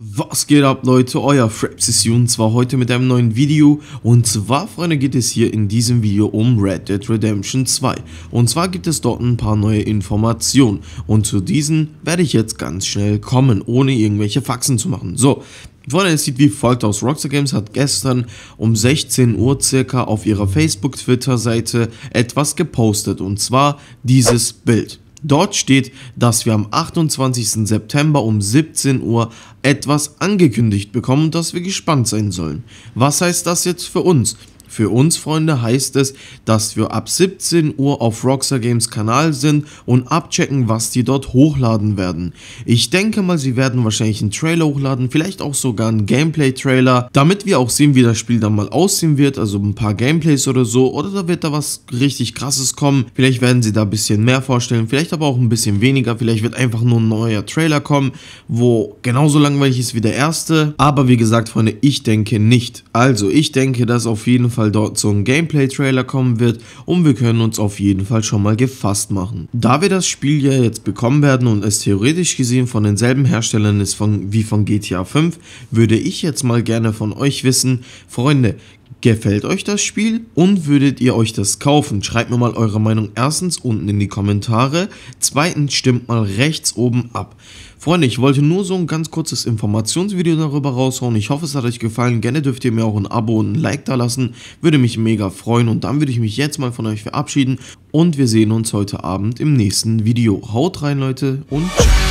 Was geht ab Leute, euer Frapsis und zwar heute mit einem neuen Video und zwar Freunde geht es hier in diesem Video um Red Dead Redemption 2 und zwar gibt es dort ein paar neue Informationen und zu diesen werde ich jetzt ganz schnell kommen, ohne irgendwelche Faxen zu machen. So, Freunde, es sieht wie folgt aus. Rockstar Games hat gestern um 16 Uhr circa auf ihrer Facebook-Twitter-Seite etwas gepostet und zwar dieses Bild. Dort steht, dass wir am 28. September um 17 Uhr etwas angekündigt bekommen, dass wir gespannt sein sollen. Was heißt das jetzt für uns? Für uns, Freunde, heißt es, dass wir ab 17 Uhr auf Rockstar Games Kanal sind und abchecken, was die dort hochladen werden. Ich denke mal, sie werden wahrscheinlich einen Trailer hochladen, vielleicht auch sogar einen Gameplay-Trailer, damit wir auch sehen, wie das Spiel dann mal aussehen wird, also ein paar Gameplays oder so, oder da wird da was richtig krasses kommen. Vielleicht werden sie da ein bisschen mehr vorstellen, vielleicht aber auch ein bisschen weniger, vielleicht wird einfach nur ein neuer Trailer kommen, wo genauso langweilig ist wie der erste. Aber wie gesagt, Freunde, ich denke nicht. Also, ich denke, dass auf jeden Fall Fall dort zum Gameplay-Trailer kommen wird und wir können uns auf jeden Fall schon mal gefasst machen. Da wir das Spiel ja jetzt bekommen werden und es theoretisch gesehen von denselben Herstellern ist von, wie von GTA 5, würde ich jetzt mal gerne von euch wissen, Freunde, Gefällt euch das Spiel und würdet ihr euch das kaufen? Schreibt mir mal eure Meinung erstens unten in die Kommentare, zweitens stimmt mal rechts oben ab. Freunde, ich wollte nur so ein ganz kurzes Informationsvideo darüber raushauen. Ich hoffe, es hat euch gefallen. Gerne dürft ihr mir auch ein Abo und ein Like da lassen. Würde mich mega freuen. Und dann würde ich mich jetzt mal von euch verabschieden. Und wir sehen uns heute Abend im nächsten Video. Haut rein, Leute. Und ciao.